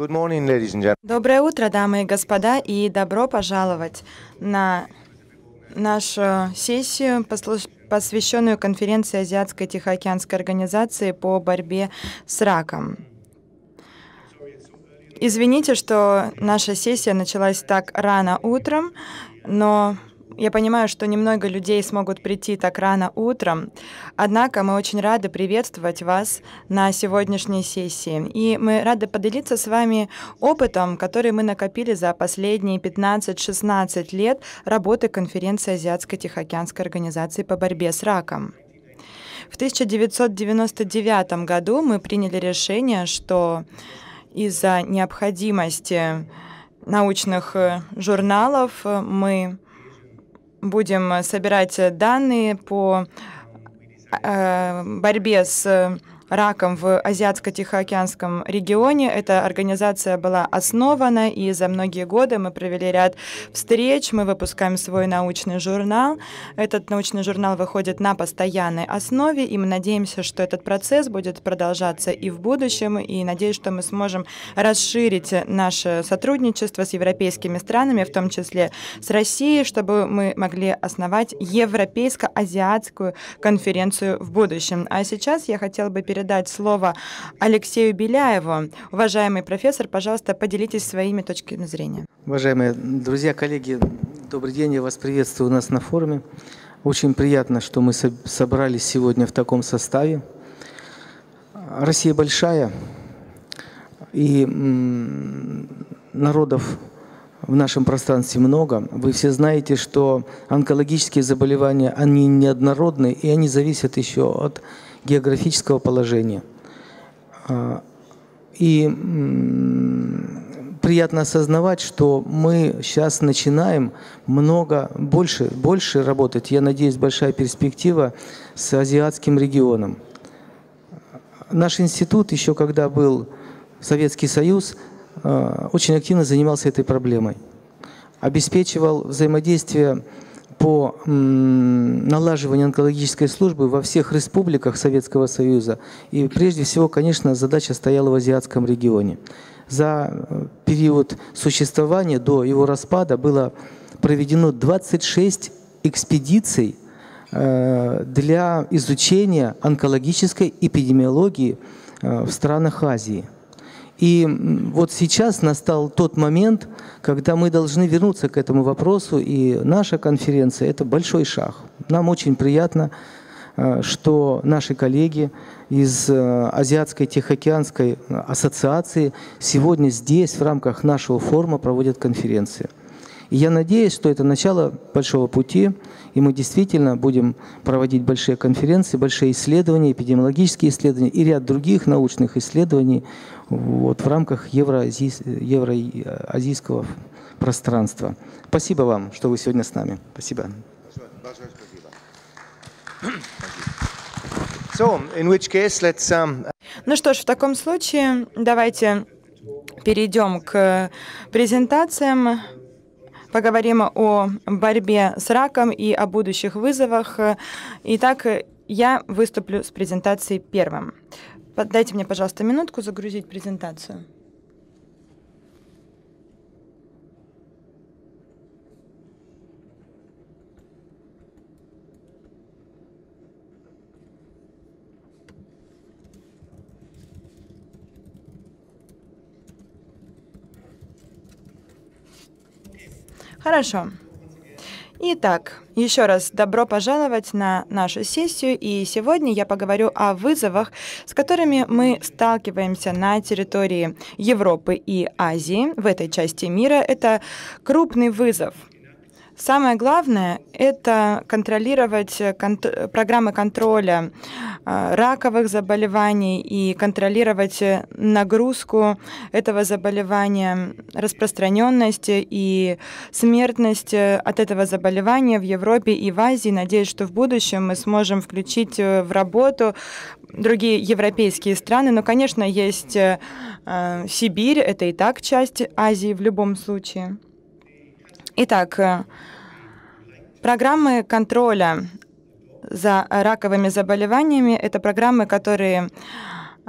Good morning, ladies and gentlemen. Доброе утро, дамы и господа, и добро пожаловать на нашу сессию, посвященную конференции Азиатской Тихоокеанской организации по борьбе с раком. Извините, что наша сессия началась так рано утром, но я понимаю, что немного людей смогут прийти так рано утром, однако мы очень рады приветствовать вас на сегодняшней сессии. И мы рады поделиться с вами опытом, который мы накопили за последние 15-16 лет работы конференции Азиатско-Тихоокеанской организации по борьбе с раком. В 1999 году мы приняли решение, что из-за необходимости научных э, журналов э, мы будем э, собирать э, данные по э, борьбе с раком в Азиатско-Тихоокеанском регионе. Эта организация была основана, и за многие годы мы провели ряд встреч, мы выпускаем свой научный журнал. Этот научный журнал выходит на постоянной основе, и мы надеемся, что этот процесс будет продолжаться и в будущем, и надеюсь, что мы сможем расширить наше сотрудничество с европейскими странами, в том числе с Россией, чтобы мы могли основать европейско-азиатскую конференцию в будущем. А сейчас я хотела бы перейти передать слово Алексею Беляеву. Уважаемый профессор, пожалуйста, поделитесь своими точками зрения. Уважаемые друзья, коллеги, добрый день, я вас приветствую у нас на форуме. Очень приятно, что мы собрались сегодня в таком составе. Россия большая, и народов в нашем пространстве много. Вы все знаете, что онкологические заболевания, они неоднородны, и они зависят еще от географического положения. А, и приятно осознавать, что мы сейчас начинаем много, больше, больше работать. Я надеюсь, большая перспектива с азиатским регионом. Наш институт, еще когда был Советский Союз, а, очень активно занимался этой проблемой. Обеспечивал взаимодействие по налаживанию онкологической службы во всех республиках Советского Союза. И прежде всего, конечно, задача стояла в азиатском регионе. За э, период существования до его распада было проведено 26 экспедиций э, для изучения онкологической эпидемиологии э, в странах Азии – и вот сейчас настал тот момент, когда мы должны вернуться к этому вопросу, и наша конференция – это большой шаг. Нам очень приятно, э, что наши коллеги из э, Азиатской Тихоокеанской э, ассоциации сегодня здесь в рамках нашего форума проводят конференции. И я надеюсь, что это начало большого пути, и мы действительно будем проводить большие конференции, большие исследования, эпидемиологические исследования и ряд других научных исследований вот, в рамках евроазийс... евроазийского пространства. Спасибо вам, что вы сегодня с нами. Спасибо. Um, ну что ж, в таком случае давайте перейдем к презентациям поговорим о борьбе с раком и о будущих вызовах. Итак, я выступлю с презентацией первым. Дайте мне, пожалуйста, минутку загрузить презентацию. Хорошо. Итак, еще раз добро пожаловать на нашу сессию, и сегодня я поговорю о вызовах, с которыми мы сталкиваемся на территории Европы и Азии. В этой части мира это крупный вызов – Самое главное — это контролировать конт программы контроля э, раковых заболеваний и контролировать нагрузку этого заболевания, распространенность и смертность от этого заболевания в Европе и в Азии. Надеюсь, что в будущем мы сможем включить э, в работу другие европейские страны. Но, конечно, есть э, Сибирь, это и так часть Азии в любом случае. Итак, э, программы контроля за раковыми заболеваниями — это программы, которые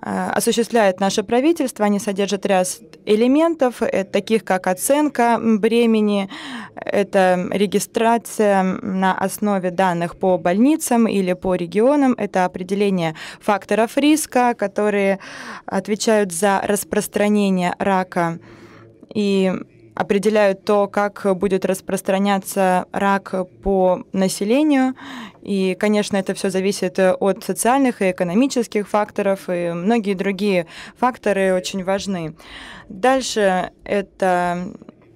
э, осуществляет наше правительство. Они содержат ряд элементов, таких как оценка бремени, это регистрация на основе данных по больницам или по регионам, это определение факторов риска, которые отвечают за распространение рака. И определяют то, как будет распространяться рак по населению. И, конечно, это все зависит от социальных и экономических факторов, и многие другие факторы очень важны. Дальше это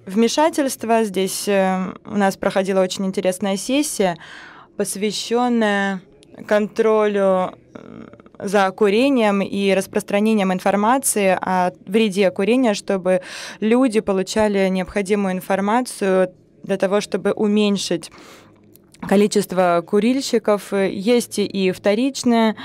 вмешательство. Здесь э, у нас проходила очень интересная сессия, посвященная контролю за курением и распространением информации о вреде курения, чтобы люди получали необходимую информацию для того, чтобы уменьшить количество курильщиков. Есть и вторичная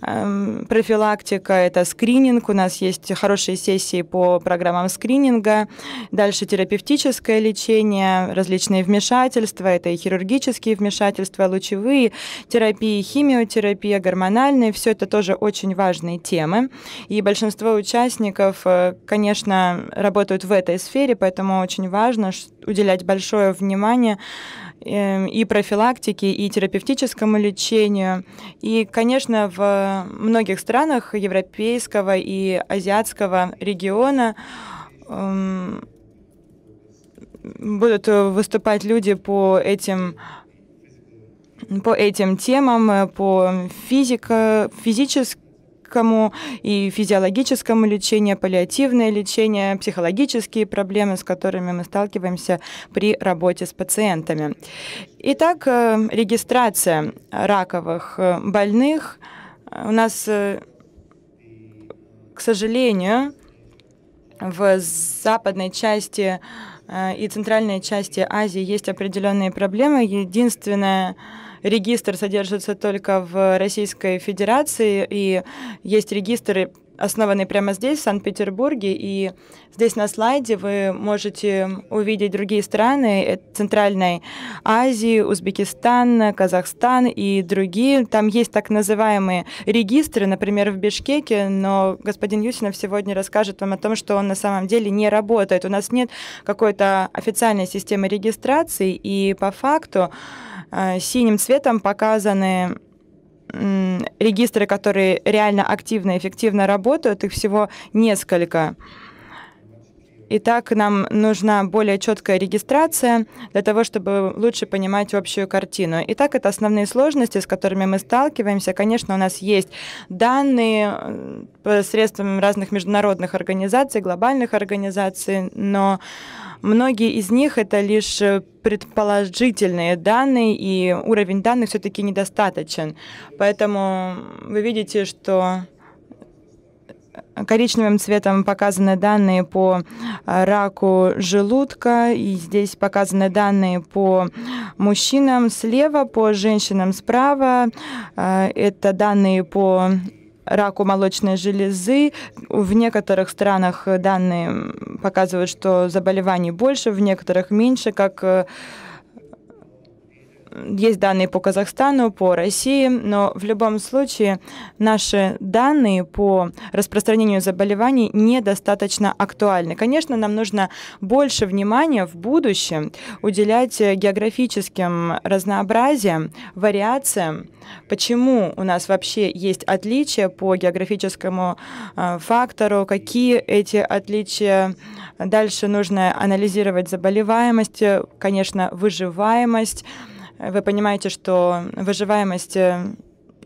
Эм, профилактика, это скрининг. У нас есть хорошие сессии по программам скрининга. Дальше терапевтическое лечение, различные вмешательства. Это и хирургические вмешательства, лучевые терапии, химиотерапия, гормональные. Все это тоже очень важные темы. И большинство участников, э, конечно, работают в этой сфере, поэтому очень важно уделять большое внимание Эм, и профилактике, и терапевтическому лечению. И, конечно, в многих странах европейского и азиатского региона эм, будут выступать люди по этим по этим темам, э, по физика, физическим медицинскому и физиологическому лечению, паллиативное лечение, психологические проблемы, с которыми мы сталкиваемся при работе с пациентами. Итак, э, регистрация раковых э, больных у нас, э, к сожалению, в западной части и центральной части Азии есть определенные проблемы. Единственное, регистр содержится только в Российской Федерации, и есть регистры основанные прямо здесь, в Санкт-Петербурге. И здесь на слайде вы можете увидеть другие страны э, Центральной Азии, Узбекистан, Казахстан и другие. Там есть так называемые регистры, например, в Бишкеке, но господин Юсинов сегодня расскажет вам о том, что он на самом деле не работает. У нас нет какой-то официальной системы регистрации, и по факту Э, синим цветом показаны регистры, которые реально активно и эффективно работают, их всего несколько. Итак, нам нужна более четкая регистрация для того, чтобы лучше понимать общую картину. Итак, это основные сложности, с которыми мы сталкиваемся. Конечно, у нас есть данные э, посредством разных международных организаций, глобальных организаций, но многие из них это лишь э, предположительные данные, и уровень данных все-таки недостаточен. Поэтому вы видите, что коричневым цветом показаны данные по а, раку желудка, и здесь показаны данные по мужчинам слева, по женщинам справа. А, это данные по раку молочной железы. В некоторых странах данные показывают, что заболеваний больше, в некоторых меньше, как э, есть данные по Казахстану, по России, но в любом случае наши данные по распространению заболеваний недостаточно актуальны. Конечно, нам нужно больше внимания в будущем уделять географическим разнообразиям, вариациям, почему у нас вообще есть отличия по географическому э, фактору, какие эти отличия. Дальше нужно анализировать заболеваемость, конечно, выживаемость, вы понимаете, что выживаемость э,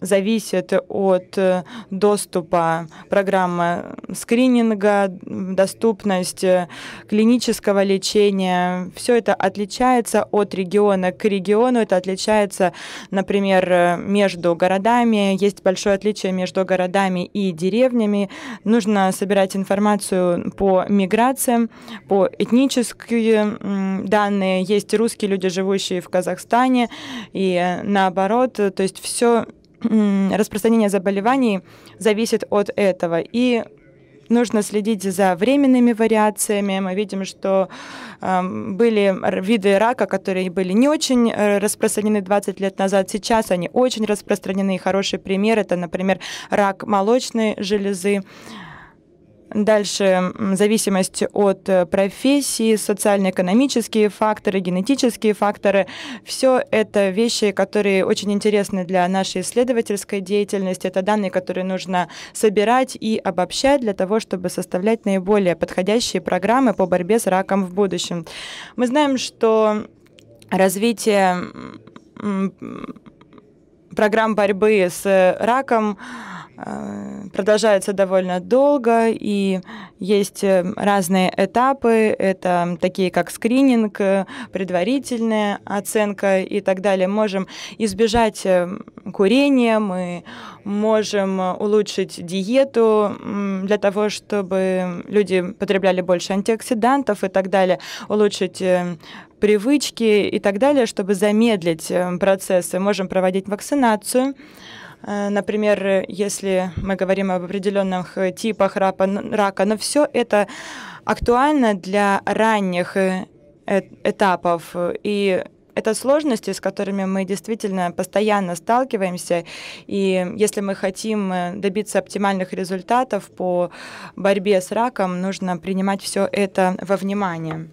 зависит от э, доступа программы скрининга, доступность э, клинического лечения. Все это отличается от региона к региону. Это отличается, например, э, между городами. Есть большое отличие между городами и деревнями. Нужно собирать информацию по миграциям, по этнические данные. Есть русские люди, живущие в Казахстане, и наоборот. То есть все распространение заболеваний зависит от этого. И нужно следить за временными вариациями. Мы видим, что э, были виды рака, которые были не очень э, распространены 20 лет назад. Сейчас они очень распространены. И хороший пример это, например, рак молочной железы. Дальше зависимость от э, профессии, социально-экономические факторы, генетические факторы. Все это вещи, которые очень интересны для нашей исследовательской деятельности. Это данные, которые нужно собирать и обобщать для того, чтобы составлять наиболее подходящие программы по борьбе с раком в будущем. Мы знаем, что развитие программ борьбы с раком Э, продолжаются довольно долго, и есть э, разные этапы, это такие как скрининг, э, предварительная оценка и так далее. Можем избежать курения, мы можем улучшить диету для того, чтобы люди потребляли больше антиоксидантов и так далее, улучшить привычки и так далее, чтобы замедлить процессы. Можем проводить вакцинацию, Э, например, если мы говорим об определенных э, типах рака, но все это актуально для ранних э, этапов. И это сложности, с которыми мы действительно постоянно сталкиваемся. И если мы хотим добиться оптимальных результатов по борьбе с раком, нужно принимать все это во внимание.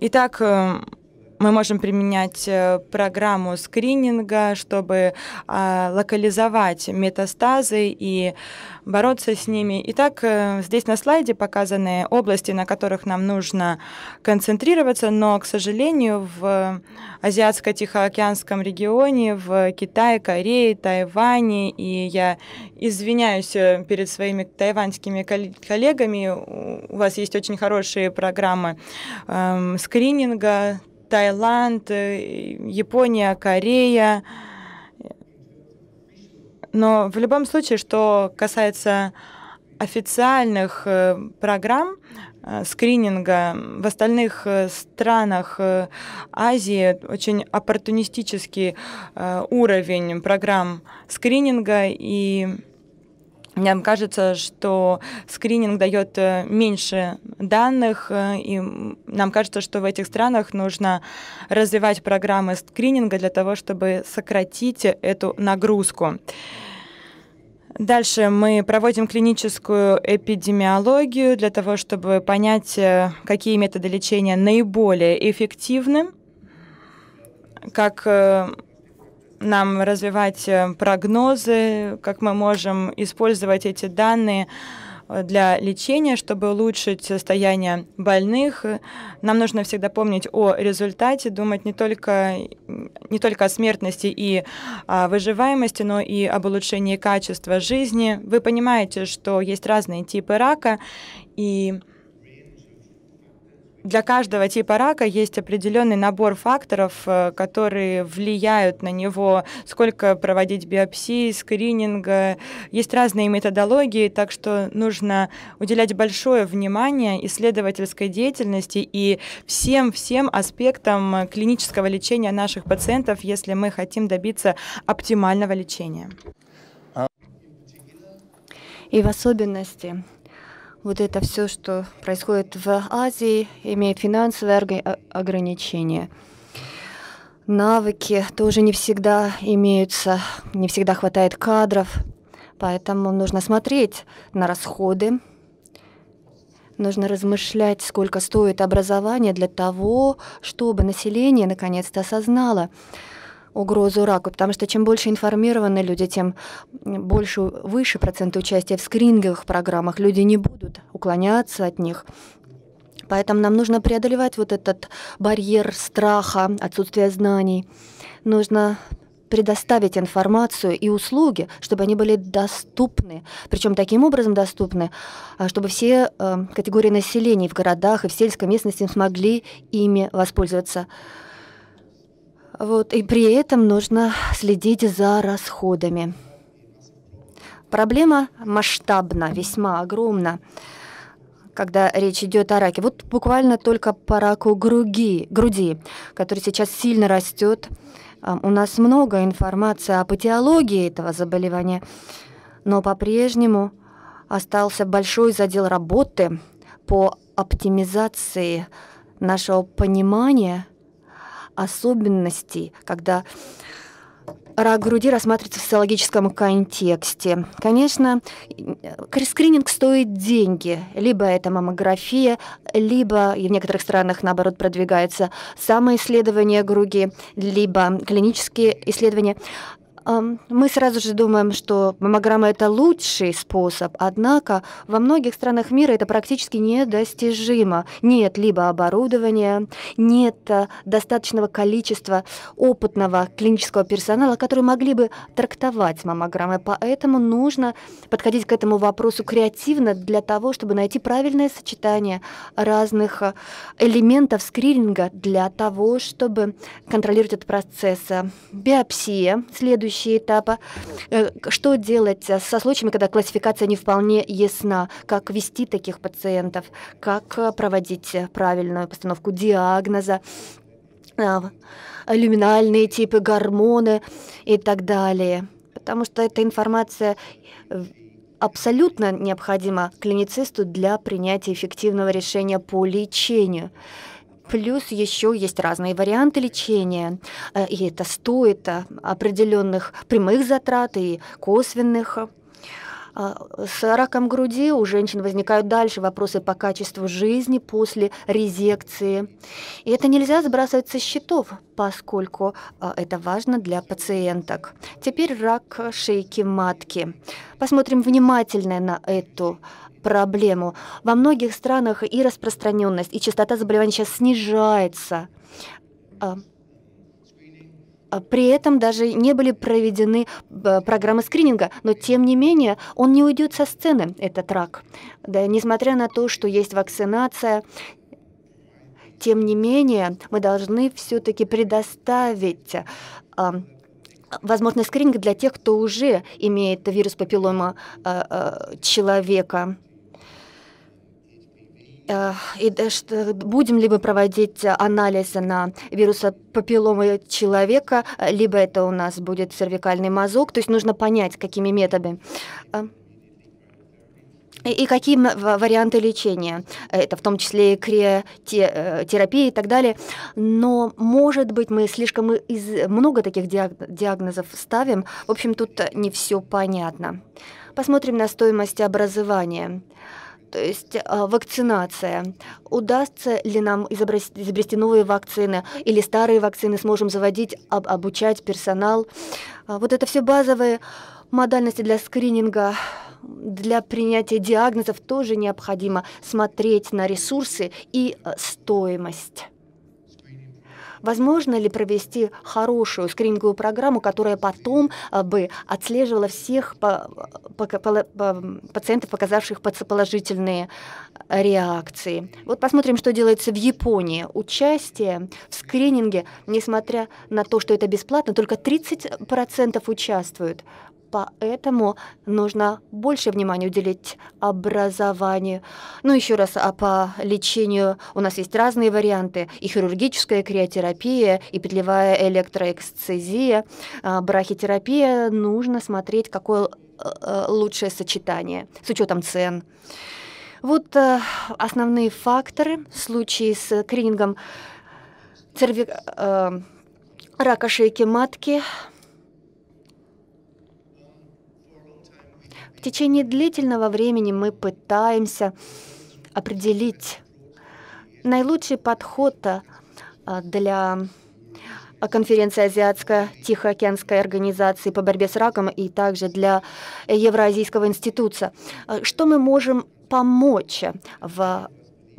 Итак, мы можем применять э, программу скрининга, чтобы а, локализовать метастазы и бороться с ними. Итак, э, здесь на слайде показаны области, на которых нам нужно концентрироваться, но, к сожалению, в Азиатско-Тихоокеанском регионе, в Китае, Корее, Тайване, и я извиняюсь э, перед своими тайваньскими коллегами, у вас есть очень хорошие программы э, скрининга, Таиланд, э, Япония, Корея. Но в любом случае, что касается официальных э, программ э, скрининга в остальных странах Азии очень оппортунистический уровень программ скрининга и нам кажется, что скрининг дает э, меньше данных, э, и нам кажется, что в этих странах нужно развивать программы скрининга для того, чтобы сократить эту нагрузку. Дальше мы проводим клиническую эпидемиологию для того, чтобы понять, э, какие методы лечения наиболее эффективны. Как нам развивать э, прогнозы, как мы можем использовать эти данные э, для лечения, чтобы улучшить состояние больных. Нам нужно всегда помнить о результате, думать не только, не только о смертности и о а, выживаемости, но и об улучшении качества жизни. Вы понимаете, что есть разные типы рака, и для каждого типа рака есть определенный набор факторов, э, которые влияют на него, сколько проводить биопсии, скрининга. Есть разные методологии, так что нужно уделять большое внимание исследовательской деятельности и всем-всем аспектам клинического лечения наших пациентов, если мы хотим добиться оптимального лечения. И в особенности вот это все, что происходит в Азии, имеет финансовые а, ограничения. Навыки тоже не всегда имеются, не всегда хватает кадров, поэтому нужно смотреть на расходы, нужно размышлять, сколько стоит образование для того, чтобы население наконец-то осознало, угрозу раку, потому что чем больше информированы люди, тем больше, выше процент участия в скрининговых программах. Люди не будут уклоняться от них. Поэтому нам нужно преодолевать вот этот барьер страха, отсутствия знаний. Нужно предоставить информацию и услуги, чтобы они были доступны, причем таким образом доступны, а, чтобы все э, категории населения в городах и в сельской местности смогли ими воспользоваться. Вот, и при этом нужно следить за расходами. Проблема масштабна, весьма огромна, когда речь идет о раке. Вот буквально только по раку груди, груди который сейчас сильно растет. А, у нас много информации о патиологии этого заболевания, но по-прежнему остался большой задел работы по оптимизации нашего понимания – особенностей, когда рак груди рассматривается в социологическом контексте. Конечно, скрининг стоит деньги. Либо это маммография, либо, и в некоторых странах, наоборот, продвигается самоисследование груди, либо клинические исследования. Мы сразу же думаем, что маммограмма – это лучший способ, однако во многих странах мира это практически недостижимо. Нет либо оборудования, нет э, достаточного количества опытного клинического персонала, которые могли бы трактовать маммограммы. Поэтому нужно подходить к этому вопросу креативно для того, чтобы найти правильное сочетание разных э, элементов скрининга для того, чтобы контролировать этот процесс. Биопсия – следующий следующие этапы, а, э, что делать э, со случаями, когда классификация не вполне ясна, как вести таких пациентов, как э, проводить правильную постановку диагноза, а, люминальные типы, гормоны и так далее. Потому что эта информация абсолютно необходима клиницисту для принятия эффективного решения по лечению. Плюс еще есть разные варианты лечения, э, и это стоит э, определенных прямых затрат и косвенных. А, с раком груди у женщин возникают дальше вопросы по качеству жизни после резекции. И это нельзя сбрасывать со счетов, поскольку э, это важно для пациенток. Теперь рак шейки матки. Посмотрим внимательно на эту проблему. Во многих странах и распространенность, и частота заболеваний сейчас снижается. А, а при этом даже не были проведены э, программы скрининга, но тем не менее он не уйдет со сцены, этот рак. Да, несмотря на то, что есть вакцинация, тем не менее мы должны все-таки предоставить а, возможность скрининга для тех, кто уже имеет вирус папиллома человека и что будем ли мы проводить анализы на вируса папилломы человека, либо это у нас будет цервикальный мазок, то есть нужно понять, какими методами. А, и какие варианты лечения, это в том числе и криотерапия э, и так далее. Но, может быть, мы слишком из... много таких диагнозов ставим. В общем, тут не все понятно. Посмотрим на стоимость образования то есть а, вакцинация. Удастся ли нам изобрести, изобрести новые вакцины или старые вакцины сможем заводить, об, обучать персонал? А, вот это все базовые модальности для скрининга для принятия диагнозов тоже необходимо смотреть на ресурсы и а, стоимость. Возможно ли провести хорошую скрининговую программу, которая потом э, бы отслеживала всех пациентов, показавших положительные э, реакции? Вот посмотрим, что делается в Японии. Участие в скрининге, несмотря на то, что это бесплатно, только 30% участвуют. Поэтому нужно больше внимания уделить образованию. Ну, еще раз, а по лечению у нас есть разные варианты. И хирургическая криотерапия, и петлевая электроэксцезия, а, брахитерапия. Нужно смотреть, какое э, э, лучшее сочетание с учетом цен. Вот э, основные факторы в случае с кринингом церви... рака шейки матки – В течение длительного времени мы пытаемся определить наилучший подход а, а, для а, конференции Азиатско-Тихоокеанской организации по борьбе с раком и также для Евразийского института. Что мы можем помочь в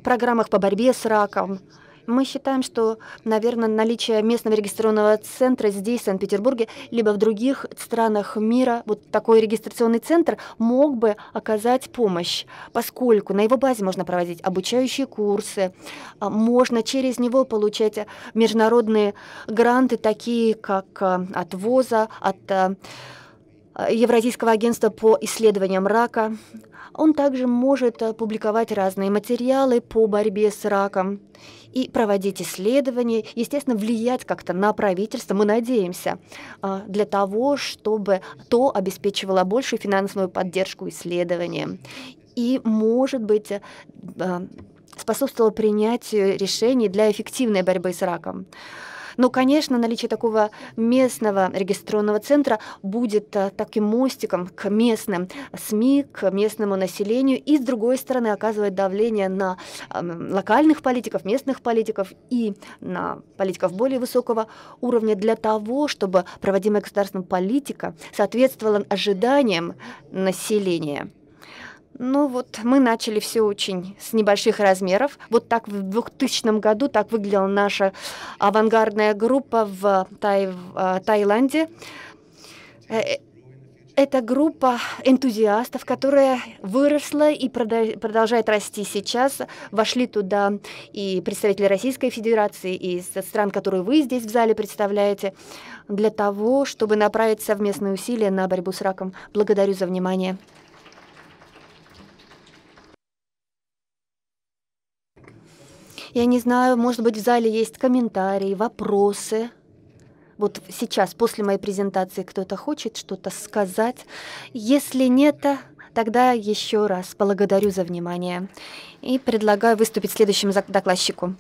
программах по борьбе с раком, мы считаем, что, наверное, наличие местного регистрационного центра здесь, в Санкт-Петербурге, либо в других странах мира, вот такой регистрационный центр мог бы оказать помощь, поскольку на его базе можно проводить обучающие курсы, а, можно через него получать международные гранты, такие как а, от ВОЗа, от а, Э, Евразийского агентства по исследованиям рака. Он также может э, публиковать разные материалы по борьбе с раком и проводить исследования, естественно, влиять как-то на правительство, мы надеемся, э, для того, чтобы то обеспечивало большую финансовую поддержку исследованиям. И, может быть, способствовало принятию решений для эффективной борьбы с раком. Но, конечно, наличие такого местного регистрационного центра будет э, таким мостиком к местным СМИ, к местному населению и, с другой стороны, оказывает давление на эм, локальных политиков, местных политиков и на политиков более высокого уровня для того, чтобы проводимая государственная политика соответствовала ожиданиям населения. Ну вот, мы начали все очень с небольших размеров. Вот так в 2000 году так выглядела наша авангардная группа в Тай... Э, Таиланде. Э, э, Это группа энтузиастов, которая выросла и продолжает расти сейчас. Вошли туда и представители Российской Федерации, и стран, которые вы здесь в зале представляете, для того, чтобы направить совместные усилия на борьбу с раком. Благодарю за внимание. Я не знаю, может быть, в зале есть комментарии, вопросы. Вот сейчас, после моей презентации, кто-то хочет что-то сказать. Если нет, тогда еще раз благодарю за внимание и предлагаю выступить следующему докладчику.